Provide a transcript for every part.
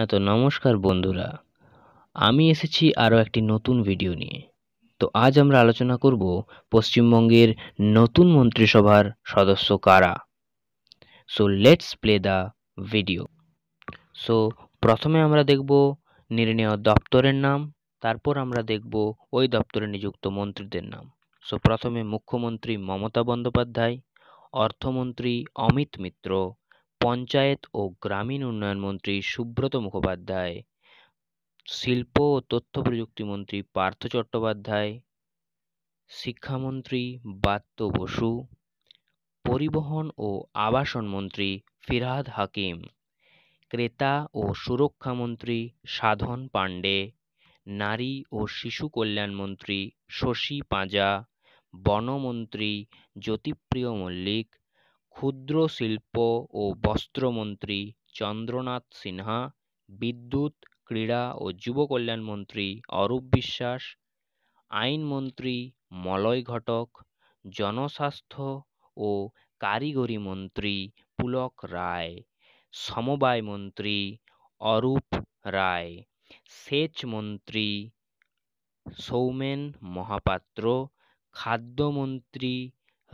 হ্যাঁ তো নমস্কার বন্ধুরা আমি এসেছি আরও একটি নতুন ভিডিও নিয়ে তো আজ আমরা আলোচনা করব পশ্চিমবঙ্গের নতুন মন্ত্রিসভার সদস্য কারা so let's play the video so প্রথমে আমরা দেখব নির্ণয় দপ্তরের নাম তারপর আমরা দেখব ওই দপ্তরে নিযুক্ত মন্ত্রীদের নাম সো প্রথমে মুখ্যমন্ত্রী মমতা বন্দ্যোপাধ্যায় অর্থমন্ত্রী অমিত মিত্র পঞ্চায়েত ও গ্রামীণ উন্নয়ন মন্ত্রী সুব্রত মুখোপাধ্যায় শিল্প ও তথ্য প্রযুক্তি মন্ত্রী পার্থ চট্টোপাধ্যায় শিক্ষামন্ত্রী বাত্য বসু পরিবহন ও আবাসন মন্ত্রী ফিরহাদ হাকিম ক্রেতা ও সুরক্ষামন্ত্রী সাধন পাণ্ডে নারী ও শিশু কল্যাণ মন্ত্রী শশী পাঁজা বনমন্ত্রী জ্যোতিপ্রিয় মল্লিক ক্ষুদ্র শিল্প ও বস্ত্রমন্ত্রী চন্দ্রনাথ সিনহা বিদ্যুৎ ক্রীড়া ও যুব কল্যাণ মন্ত্রী অরূপ বিশ্বাস আইনমন্ত্রী মলয় ঘটক জনস্বাস্থ্য ও কারিগরি মন্ত্রী পুলক রায় সমবায় মন্ত্রী অরূপ রায় সেচ মন্ত্রী সৌমেন মহাপাত্র খাদ্যমন্ত্রী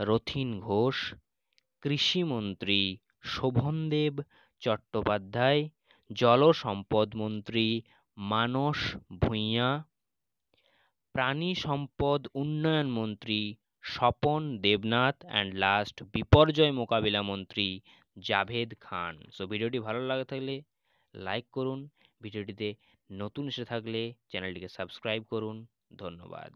রথিন ঘোষ কৃষিমন্ত্রী শোভনদেব চট্টোপাধ্যায় মন্ত্রী মানস ভূঁইয়া প্রাণী সম্পদ উন্নয়ন মন্ত্রী স্বপন দেবনাথ অ্যান্ড লাস্ট বিপর্যয় মোকাবিলা মন্ত্রী জাভেদ খান সো ভিডিওটি ভালো লাগে থাকলে লাইক করুন ভিডিওটিতে নতুন এসে থাকলে চ্যানেলটিকে সাবস্ক্রাইব করুন ধন্যবাদ